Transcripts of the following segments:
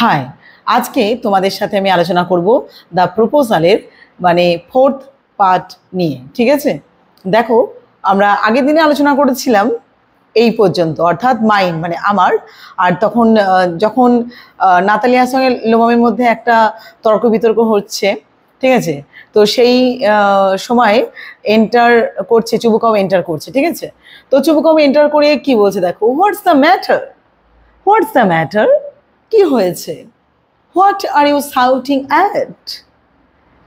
High আজকে তোমাদের সাথে আমি আলোচনা করব দ্য প্রপোজালের মানে ফোর্থ পার্ট নিয়ে ঠিক আছে দেখো আমরা আগের দিনে আলোচনা করেছিলাম এই পর্যন্ত অর্থাৎ মাইন মানে আমার আর তখন যখন নাতালিয়ার সঙ্গে লোমামের মধ্যে একটা তর্ক বিতর্ক হচ্ছে ঠিক আছে তো সেই সময় এন্টার করছে চুবুকাও এন্টার করছে ঠিক আছে তো চুবুকাও এন্টার করে কি বলছে দেখো what's the matter what's the matter কি হয়েছে what are you shouting at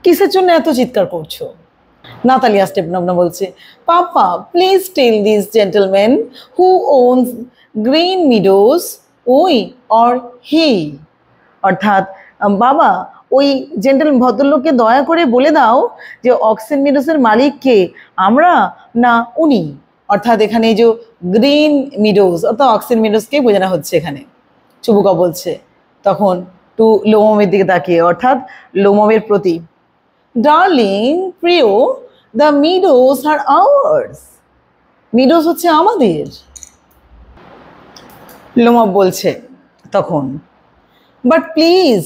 কিসের জন্য এত চিৎকার করছো নাতালিয়া স্টেপনামনা বলছে papa please tell this gentleman who owns Green Meadows we or he অর্থাৎ বাবা ওই জেন্টেল ভদ্রলোককে দয়া করে বলে দাও যে অক্সিন মিডোসের মালিককে আমরা না উনি অর্থাৎ এখানে যে গ্রিন মিডোস অর্থাৎ অক্সিন মিডোসকেই বোঝানো হচ্ছে এখানে চুবুকা বলছে তখন টু লোমমের দিকে তাকিয়ে অর্থাৎ লোমমের প্রতি ডার্লিং প্রিয় the meadows are ours meadows হচ্ছে আমাদের লোমব বলছে তখন but please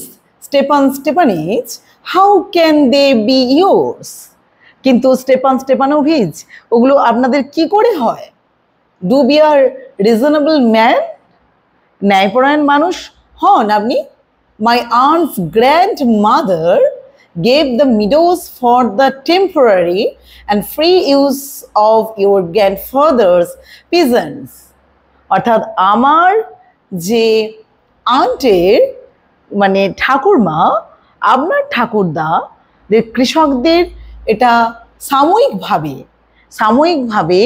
Stepan Stepanovich how can they be yours কিন্তু স্টেপান স্টেপানোভিজ ওগুলো আপনাদের কি করে হয় ডু বি আর রিজনেবল ম্যান ন্যায়পরায়ণ মানুষ হন আপনি মাই আর্নস grandmother gave the meadows for the temporary and free use of your grandfather's peasants অর্থাৎ আমার যে আন্টের মানে ঠাকুরমা আপনার ঠাকুরদা যে কৃষকদের এটা সাময়িকভাবে সাময়িকভাবে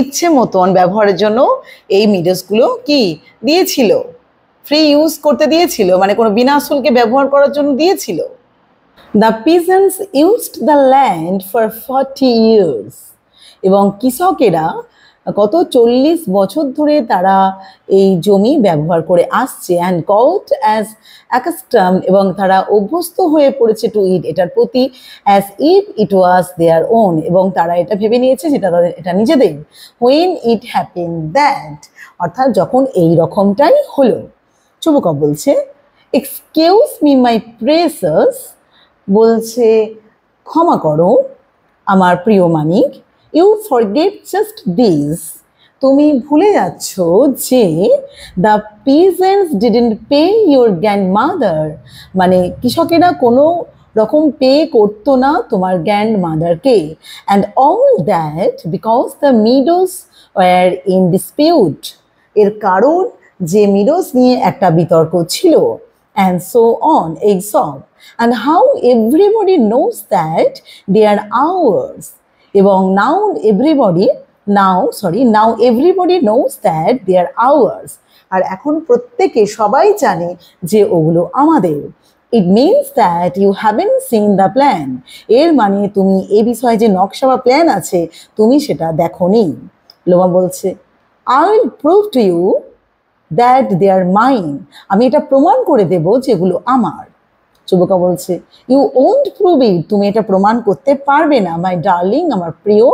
ইচ্ছে মতন ব্যবহারের জন্য এই মিডোসগুলো কি দিয়েছিল ফ্রি ইউজ করতে দিয়েছিল মানে কোনো বিনা শুল্কে ব্যবহার করার জন্য দিয়েছিল the peasants used the land for forty years এবং কৃষকেরা গত চল্লিশ বছর ধরে তারা এই জমি ব্যবহার করে আসছে অ্যান্ড কট অ্যাজ অ্যাকাস্টাম এবং তারা অভ্যস্ত হয়ে পড়েছে টু ইট এটার প্রতি as if it was their own এবং তারা এটা ভেবে নিয়েছে যেটা তাদের এটা নিজেদের হোয়েন ইট হ্যাপেন দ্যাট অর্থাৎ যখন এই রকমটাই হলো চুবুকা বলছে এক্সকিউজ মি মাই প্রেসার্স বলছে ক্ষমা করো আমার প্রিয় মানিক ইউ ফরগেট জাস্ট দিস তুমি ভুলে যাচ্ছ যে the peasants didn't pay your grandmother মানে কৃষকেরা কোনো রকম পে করতো না তোমার গ্র্যান্ড মাদারকে and all that because the meadows were in dispute এর কারণ যে মিডোস নিয়ে একটা বিতর্ক ছিল সো অন এই সব and how everybody knows that they are ours এবং now everybody now sorry now everybody knows that they're ours আর এখন প্রত্যেকে সবাই জানে যে ওগুলো আমাদের it means that you haven't seen the plan এর মানে তুমি এ বিষয়ে যে নকশা বা প্ল্যান আছে তুমি সেটা দেখো নি লোমা বলছে I will prove to you that they are mine আমি এটা প্রমাণ করে দেব যেগুলো আমার যুবকা বলছে ইউ ওন্ট প্রুভ ইট তুমি এটা প্রমাণ করতে পারবে না মাই ডার্লিং আমার প্রিয়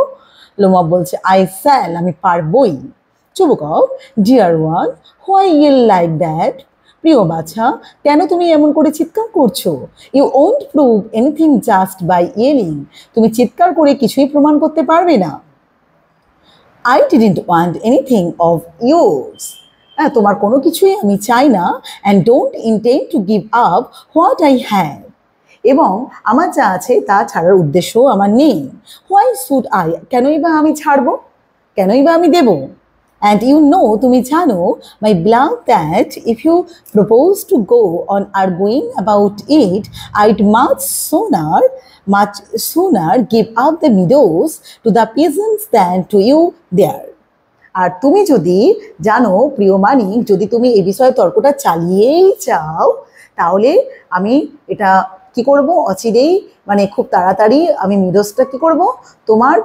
লোমা বলছে আই স্যাল আমি পারবই যুবকক dear one why yell like that প্রিয় বাছা কেন তুমি এমন করে চিৎকার করছো you won't prove anything just by yelling তুমি চিৎকার করে কিছুই প্রমাণ করতে পারবে না I didn't want anything of yours. হ্যাঁ তোমার কোনো কিছুই আমি চাই না and don't intend to give up what I have এবং আমার যা আছে তা ছাড়ার উদ্দেশ্য আমার নেই হোয়াই শুড আই কেনই বা আমি ছাড়ব কেনই বা আমি দেব অ্যান্ড ইউ নো তুমি জানো মাই ব্লাক that if you propose to go on are going about it I'd much sooner much sooner give up the meadows to the peasants than to you there আর তুমি যদি জানো প্রিয় মানিক যদি তুমি এ বিষয়ে তর্কটা চালিয়েই চাও তাহলে আমি এটা কি করব অচিরেই মানে খুব তাড়াতাড়ি আমি মিরসটা কি করব তোমার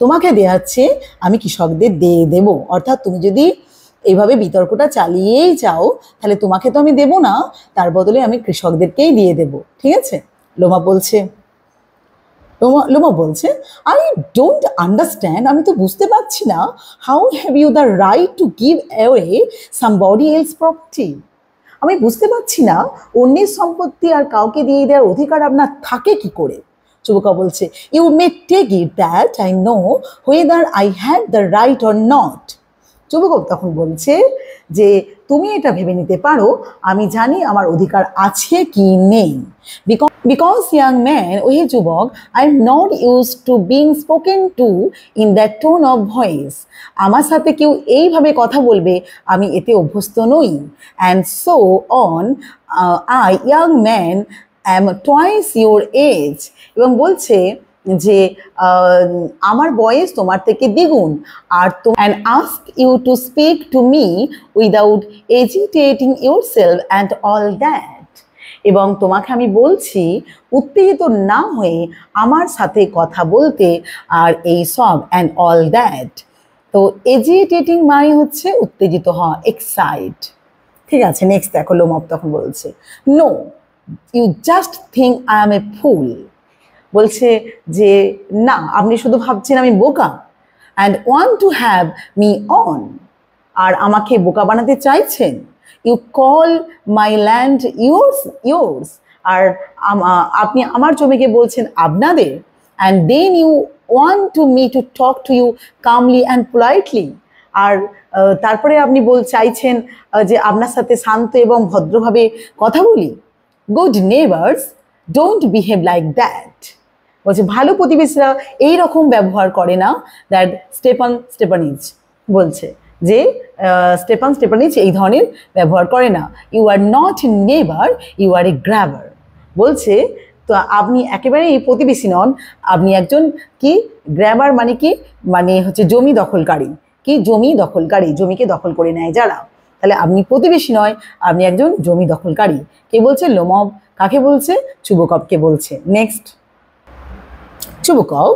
তোমাকে দেয়াচ্ছে আমি কৃষকদের দিয়ে দেব অর্থাৎ তুমি যদি এইভাবে বিতর্কটা চালিয়েই যাও তাহলে তোমাকে তো আমি দেব না তার বদলে আমি কৃষকদেরকেই দিয়ে দেব ঠিক আছে লোমা বলছে লোমা লোমা বলছে আই ডোন্ট আন্ডারস্ট্যান্ড আমি তো বুঝতে পারছি না how have you the right to give away body else property আমি বুঝতে পারছি না অন্যের সম্পত্তি আর কাউকে দিয়ে দেওয়ার অধিকার আপনার থাকে কি করে চুবকা বলছে you may take it that I know whether I had the right or not যুবক তখন বলছে যে তুমি এটা ভেবে নিতে পারো আমি জানি আমার অধিকার আছে কি নেই বিকজ ইয়াং ম্যান ওই যুবক I am not use to being spoken to in that tone of voice আমার সাথে কেউ এইভাবে কথা বলবে আমি এতে অভ্যস্ত নই and so on I young man am twice your age এবং বলছে যে আমার বয়স তোমার থেকে দ্বিগুণ আর তো and ask you to speak to me without agitating yourself and all that এবং তোমাকে আমি বলছি উত্তেজিত না হয়ে আমার সাথে কথা বলতে আর এই সব অ্যান্ড অল দ্যাট তো এজিটেটিং মানে হচ্ছে উত্তেজিত হওয়া এক্সাইট ঠিক আছে নেক্সট দেখো লোমপ তখন বলছে no you just think I am এ ফুল বলছে যে না আপনি শুধু ভাবছেন আমি বোকা and one to have me on আর আমাকে বোকা বানাতে চাইছেন you call my land yours yours আর আপনি আমার জমিকে বলছেন আপনাদের and then you one to me to talk to you কামলি and politely আর তারপরে আপনি বল চাইছেন যে আপনার সাথে শান্ত এবং ভদ্রভাবে কথা বলি good neighbours don't behave like that বলছে ভালো প্রতিবেশীরা এই রকম ব্যবহার করে না দ্যাট স্টেপান স্টেপানিজ বলছে যে স্টেপান স্টেপানিজ এই ধরনের ব্যবহার করে না you are not neighbour you are a grabber বলছে তো আপনি একেবারেই প্রতিবেশী নন আপনি একজন কি গ্র্যাবার মানে কি মানে হচ্ছে জমি দখলকারী কি জমি দখলকারী জমিকে দখল করে নেয় যারা তাহলে আপনি প্রতিবেশী নয় আপনি একজন জমি দখলকারী কে বলছে লোমব কাকে বলছে চুবকপকে বলছে নেক্সট চুবকাও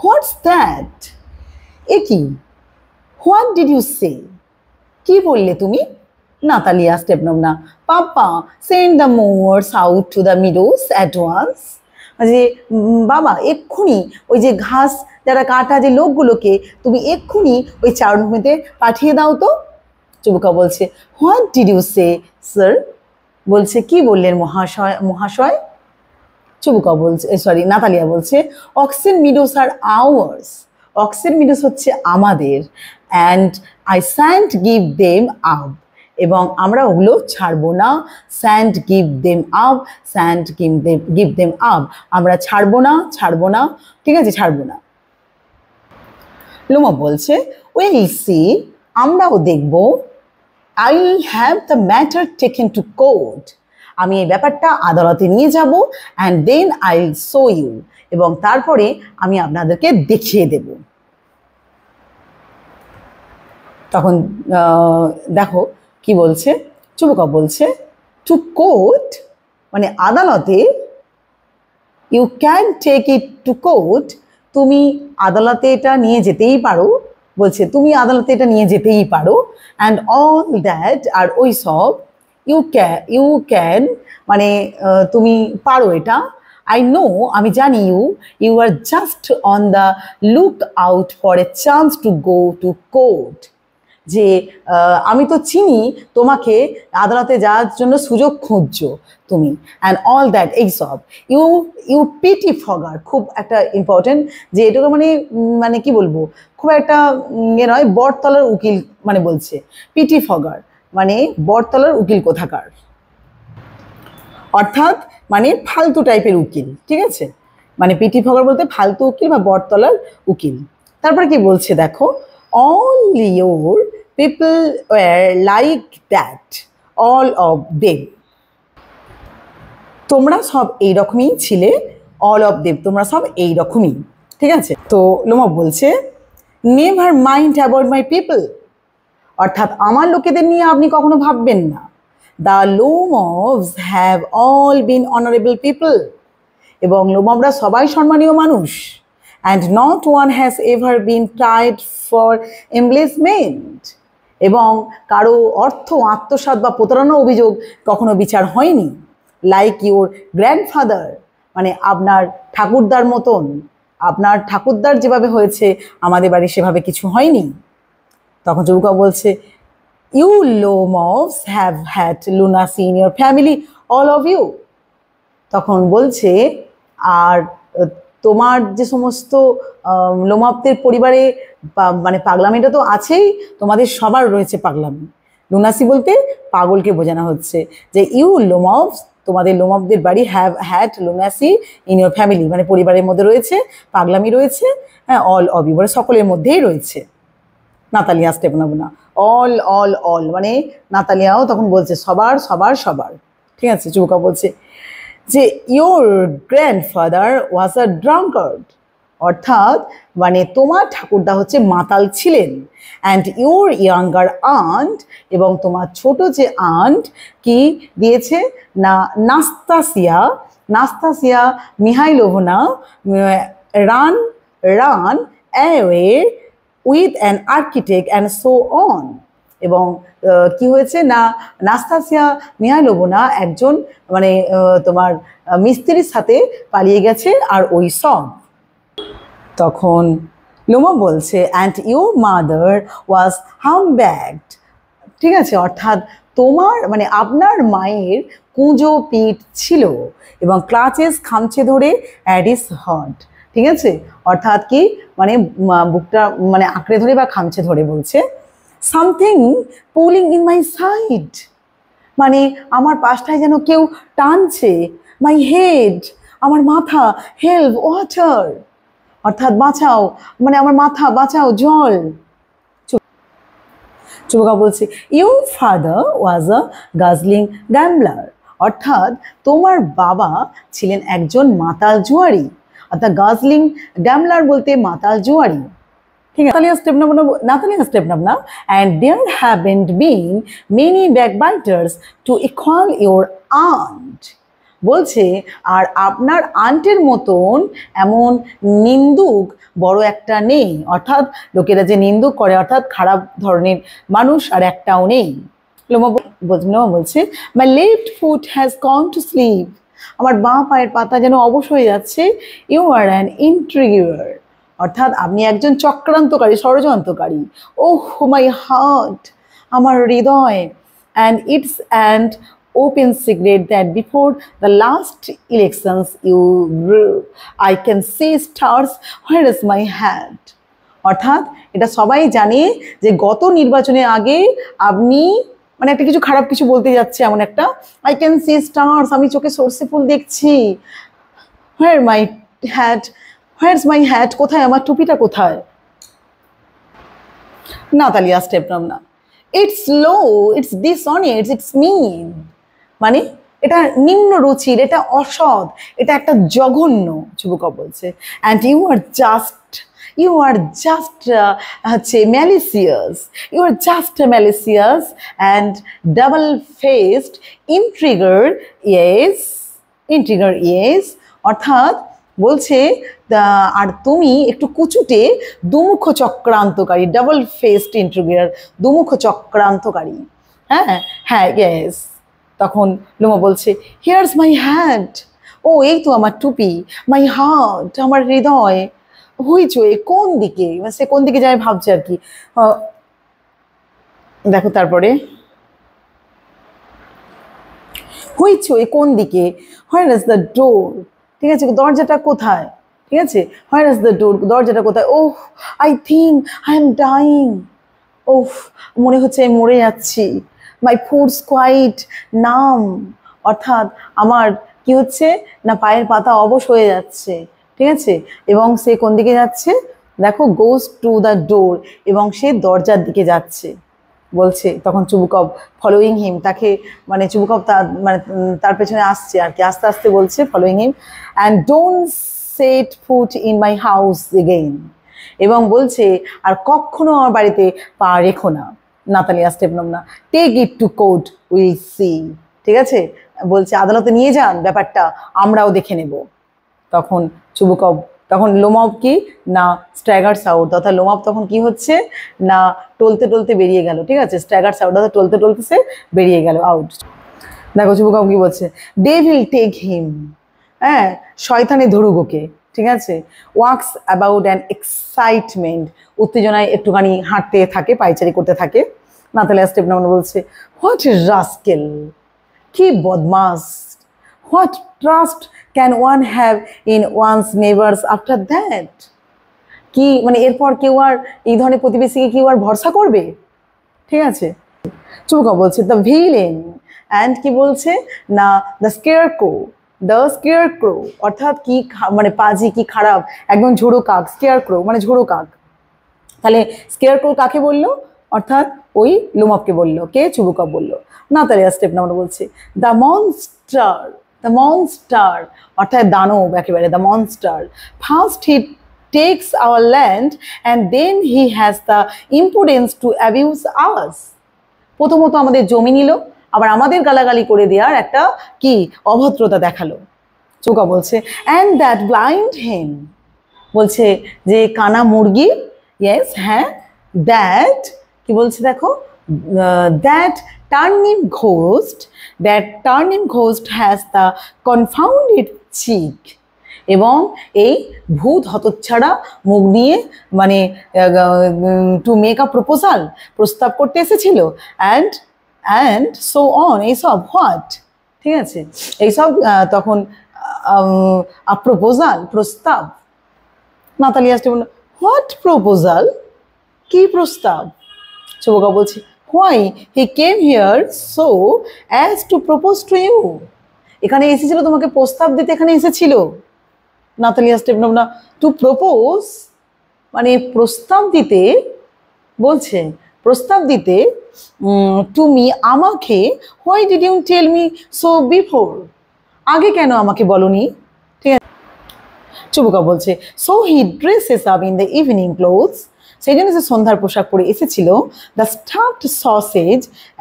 হোয়াটস দ্যাট এ কি হোয়াট ডিড ইউ সে কি বললে তুমি Natalia Stepanovna papa send the mowers out to the meadows advance যে বাবা এক্ষুনি ওই যে ঘাস যারা কাটা যে লোকগুলোকে তুমি এক্ষুনি ওই চারণভূমিতে পাঠিয়ে দাও তো চুবুকা বলছে what did you say sir বলছে কি বললেন মহাশয় মহাশয় চুবুকা বলছে সরি নাতালিয়া বলছে অক্সিন মিডোস আর আওয়ার্স অক্সিন মিডোস হচ্ছে আমাদের and I shan't give them up এবং আমরা ওগুলো ছাড়বো না shan't give them up shan't give them give them up আমরা ছাড়বো না ছাড়বো না ঠিক আছে ছাড়বো না লোমা বলছে উইল সি আমরাও দেখব I have the matter taken to court আমি এই ব্যাপারটা আদালতে নিয়ে যাব and then I show you এবং তারপরে আমি আপনাদেরকে দেখিয়ে দেব তখন দেখো কি বলছে চুবকা বলছে টু কোর্ট মানে আদালতে you can take it to court তুমি আদালতে এটা নিয়ে যেতেই পারো বলছে তুমি আদালতে এটা নিয়ে যেতেই পারো অ্যান্ড অল দ্যাট আর ওই সব ইউ ক্যান ইউ ক্যান মানে তুমি পারো এটা আই নো আমি জানি you you are just on the look out for a chance to go to court যে আমি তো চিনি তোমাকে আদালতে যাওয়ার জন্য সুযোগ খুঁজছো তুমি অ্যান্ড অল দ্যাট এইসব ইউ ইউ পিটি ফগার খুব একটা ইম্পর্টেন্ট যে এটাকে মানে মানে কি বলবো খুব একটা ইয়ে নয় বটতলার উকিল মানে বলছে পিটি ফগার মানে বরতলার উকিল কোথাকার অর্থাৎ মানে ফালতু টাইপের উকিল ঠিক আছে মানে পিটি ফগর বলতে ফালতু উকিল বা বরতলার উকিল তারপরে কি বলছে দেখো all your people were like that all of them তোমরা সব এই রকমই ছিলে অল অফ দেব তোমরা সব এই রকমই ঠিক আছে তো লোমা বলছে never mind about my people অর্থাৎ আমার লোকেদের নিয়ে আপনি কখনো ভাববেন না the Lomovs have all been honourable people এবং লোমভরা সবাই সম্মানীয় মানুষ and not one has ever been টাইড ফর এমপ্লেসমেন্ট এবং কারো অর্থ আত্মসাত বা প্রতারণা অভিযোগ কখনো বিচার হয়নি লাইক ইউর গ্র্যান্ডফাদার মানে আপনার ঠাকুরদার মতন আপনার ঠাকুরদার যেভাবে হয়েছে আমাদের বাড়ি সেভাবে কিছু হয়নি তখন যুবকা বলছে you Lomovs have had lunacy in your family all of you তখন বলছে আর তোমার যে সমস্ত লোমাপ্তের পরিবারে মানে পাগলামিটা তো আছেই তোমাদের সবার রয়েছে পাগলামি লুনাসি বলতে পাগলকে বোঝানো হচ্ছে যে ইউ লোমাভস তোমাদের লোমাপদের বাড়ি have had lunacy in your family মানে পরিবারের মধ্যে রয়েছে পাগলামি রয়েছে হ্যাঁ অল অবি মানে সকলের মধ্যেই রয়েছে Natalia Stepanovna all all all মানে নাতালিয়াও তখন বলছে সবার সবার সবার ঠিক আছে চুবকা বলছে যে ইয়োর গ্র্যান্ডফাদার ওয়াজ আ ড্রাঙ্কার্ড অর্থাৎ মানে তোমার ঠাকুরদা হচ্ছে মাতাল ছিলেন অ্যান্ড ইউর ইয়াঙ্গার আন্ট এবং তোমার ছোট যে আন্ট কি দিয়েছে না Nastasia Nastasia Mikhailovna ran ran away with an architect and so on এবং কি হয়েছে না নাস্তাসিয়া মিয়ালোবোনা একজন মানে তোমার মিস্ত্রির সাথে পালিয়ে গেছে আর ওই সব তখন লোমা বলছে অ্যান্ড ইউর মাদার ওয়াজ হাম ব্যাগড ঠিক আছে অর্থাৎ তোমার মানে আপনার মায়ের কুঁজো পিঠ ছিল এবং ক্লাচেস খামচে ধরে অ্যাডিস হট ঠিক আছে অর্থাৎ কি মানে বুকটা মানে আঁকড়ে ধরে বা খামচে ধরে বলছে something pulling in my side মানে আমার পাশটায় যেন কেউ টানছে মাই হেড আমার মাথা হেল্প ওয়াটার অর্থাৎ বাঁচাও মানে আমার মাথা বাঁচাও জল চুবকা বলছে ইউর ফাদার ওয়াজ আ গাজলিং গ্যামলার অর্থাৎ তোমার বাবা ছিলেন একজন মাতাল জুয়ারি অর্থাৎ গাজলিং ড্যামলার বলতে মাতাল জোয়ারি ঠিক আছে Nathalia Stepnam, Nathalia and and there haven't many many backbiters to equal your aunt বলছে আর আপনার আন্টের মতন এমন নিন্দুক বড় একটা নেই অর্থাৎ লোকেরা যে নিন্দুক করে অর্থাৎ খারাপ ধরনের মানুষ আর একটাও নেই লোমা বলছে my left foot has gone to sleep আমার বাঁ পায়ের পাতা যেন অবশ্যই যাচ্ছে ইউ আর অ্যান ইন্ট্রিগিউর অর্থাৎ আপনি একজন চক্রান্তকারী ষড়যন্ত্রকারী ও মাই হার্ট আমার হৃদয় and it's and open secret that before the last elections you I can see stars where is my hand অর্থাৎ এটা সবাই জানে যে গত নির্বাচনের আগে আপনি মানে একটা কিছু খারাপ কিছু বলতে যাচ্ছে এমন একটা আই ক্যান সি স্টার্স আমি চোখে সর্ষে ফুল দেখছি হোয়ার মাই হ্যাট হোয়ার মাই হ্যাট কোথায় আমার টুপিটা কোথায় না তালিয়া স্টেপ নাম না it's low it's this dishonest it's mean মানে এটা নিম্ন রুচির এটা অসৎ এটা একটা জঘন্য যুবক বলছে and you are just you are just হচ্ছে malicious you are just malicious and double faced intriguer yes intriguer yes অর্থাৎ বলছে আর তুমি একটু কুচুটে দুমুখ চক্রান্তকারী ডাবল ফেসড ইন্ট্রিগার দুমুখ চক্রান্তকারী হ্যাঁ হ্যাঁ ইয়েস তখন লোমা বলছে হিয়ার্স মাই হ্যান্ড ও এই তো আমার টুপি মাই হার্ট আমার হৃদয় হইচই কোন দিকে মানে সে কোন দিকে যায় ভাবছে আর কি দেখো তারপরে হইচই কোন দিকে হোয়ার ইজ দ্য ডোর ঠিক আছে দরজাটা কোথায় ঠিক আছে হোয়ার ইজ দ্য ডোর দরজাটা কোথায় oh I think I am dying oh মনে হচ্ছে আমি মরে যাচ্ছি মাই ফোর্স কোয়াইট নাম অর্থাৎ আমার কি হচ্ছে না পায়ের পাতা অবশ হয়ে যাচ্ছে ঠিক আছে এবং সে কোন দিকে যাচ্ছে দেখো গোস টু দ্য ডোর এবং সে দরজার দিকে যাচ্ছে বলছে তখন চুবুকব ফলোয়িং হিম তাকে মানে চুবুকব তার মানে তার পেছনে আসছে আর কি আস্তে আস্তে বলছে following him and don't set foot in my house again এবং বলছে আর কখনো আমার বাড়িতে পা রেখো না নাতালিয়া না take it to court will see ঠিক আছে বলছে আদালতে নিয়ে যান ব্যাপারটা আমরাও দেখে নেবো তখন চুবুকব তখন লোমাপ কি না স্ট্র্যাগার সাউট অর্থাৎ লোমাপ তখন কি হচ্ছে না টলতে টলতে বেরিয়ে গেল ঠিক আছে স্ট্র্যাগার সাউট অর্থাৎ টলতে টলতে সে বেরিয়ে গেল আউট দেখো চুবুকব কি বলছে ডে উইল টেক হিম হ্যাঁ শয়তানে ধরুক ওকে ঠিক আছে ওয়াক্স অ্যাবাউট অ্যান এক্সাইটমেন্ট উত্তেজনায় একটুখানি হাঁটতে থাকে পাইচারি করতে থাকে না তাহলে স্টেপ নামন বলছে হোয়াট রাস্কেল কি বদমাস what trust can one have in one's neighbours after that কি মানে এরপর কেউ আর এই ধরনের প্রতিবেশীকে কেউ আর ভরসা করবে ঠিক আছে চুমকা বলছে দ্য ভিলেন অ্যান্ড কি বলছে না the scarecrow the scarecrow অর্থাৎ কি মানে পাজি কি খারাপ একদম ঝোড়ো কাক স্কেয়ার ক্রো মানে ঝোড়ো কাক তাহলে স্কেয়ার ক্রো কাকে বললো অর্থাৎ ওই লোমাপকে বললো কে চুবুকা বললো না তাহলে স্টেপ নাম্বার বলছে দ্য মনস্টার দ্য মনস্টার অর্থাৎ দানব একেবারে the monster first he takes our land and then he has the impudence to abuse ours প্রথমত আমাদের জমি নিল আবার আমাদের গালাগালি করে দেওয়ার একটা কি অভদ্রতা দেখালো চোকা বলছে অ্যান্ড দ্যাট ব্লাইন্ড হেম বলছে যে কানা মুরগি ইয়েস হ্যাঁ দ্যাট কি বলছে দেখো that turnip-ghost that turnip-ghost has the confounded cheek এবং এই ভূত হতচ্ছাড়া মুখ নিয়ে মানে টু মেক আ প্রপোজাল প্রস্তাব করতে এসেছিল অ্যান্ড অ্যান্ড সো অন এইসব হোয়াট ঠিক আছে এইসব তখন আ প্রপোজাল প্রস্তাব নাতালি আসতে বলল হোয়াট প্রপোজাল কি প্রস্তাব শুভকা বলছি why he came here so as to propose to you এখানে এসেছিল তোমাকে প্রস্তাব দিতে এখানে এসেছিল নাতালিয়া না টু প্রপোজ মানে প্রস্তাব দিতে বলছে প্রস্তাব দিতে তুমি আমাকে why did you tell me so before আগে কেন আমাকে বলনি ঠিক আছে চুবুকা বলছে so he dresses up in the evening clothes সেই জন্য সে সন্ধ্যার পোশাক পরে এসেছিল দ্য স্টাফড সসেজ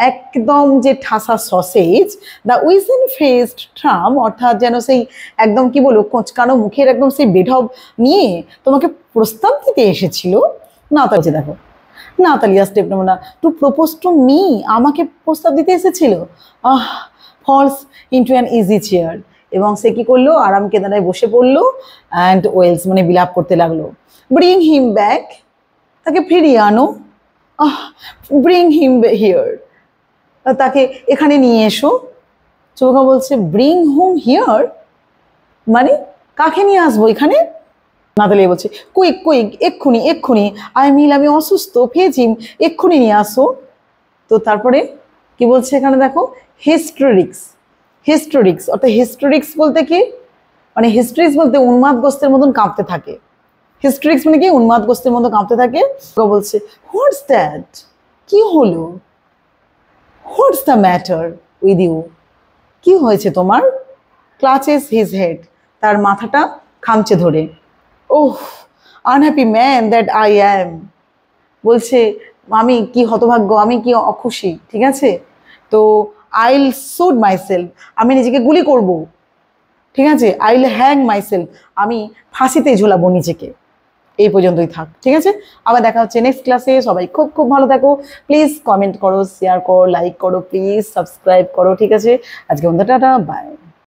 একদম যে ঠাসা sausage the wizen faced frump অর্থাৎ যেন সেই একদম কি বলো কোঁচকানো মুখের একদম সেই বেঢব নিয়ে তোমাকে প্রস্তাব দিতে এসেছিল না তা দেখো না তালিয়া স্টেপ নেব না টু প্রপোজ টু মি আমাকে প্রস্তাব দিতে এসেছিল ah falls into an easy chair এবং সে কী করলো আরাম কেদারায় বসে পড়লো অ্যান্ড ওয়েলস মানে বিলাপ করতে লাগলো ব্রিং হিম ব্যাক তাকে ফিরিয়ে আনো ব্রিং হিম হিয়ার তাকে এখানে নিয়ে এসো চৌকা বলছে ব্রিং হোম হিয়ার মানে কাকে নিয়ে আসবো এখানে নাতালিয়া বলছে কুইক কুইক এক্ষুনি এক্ষুনি আই মিল আমি অসুস্থ ফেজিম এক্ষুনি নিয়ে আসো তো তারপরে কি বলছে এখানে দেখো হিস্টোরিক্স হিস্টোরিক্স অর্থাৎ হিস্টোরিক্স বলতে কি মানে হিস্ট্রিক্স বলতে উন্মাদগ্রস্তের মতন কাঁপতে থাকে হিস্ট্রিক্স মানে কি উন্মাদ গোষ্ঠীর মতো কাঁপতে থাকে বলছে হোয়াটস দ্যাট কি হলো what's the matter with you কি হয়েছে তোমার ক্লাচেস হিজ হেড তার মাথাটা খামচে ধরে oh unhappy man that I am বলছে আমি কি হতভাগ্য আমি কি অখুশি ঠিক আছে তো আইল সুড মাইসেলফ আমি নিজেকে গুলি করব ঠিক আছে আইল হ্যাং মাইসেল আমি ফাঁসিতে ঝোলাবো নিজেকে এই পর্যন্তই থাক ঠিক আছে আবার দেখা হচ্ছে নেক্সট ক্লাসে সবাই খুব খুব ভালো থাকো প্লিজ কমেন্ট করো শেয়ার করো লাইক করো প্লিজ সাবস্ক্রাইব করো ঠিক আছে আজকে বন্ধু টাটা বাই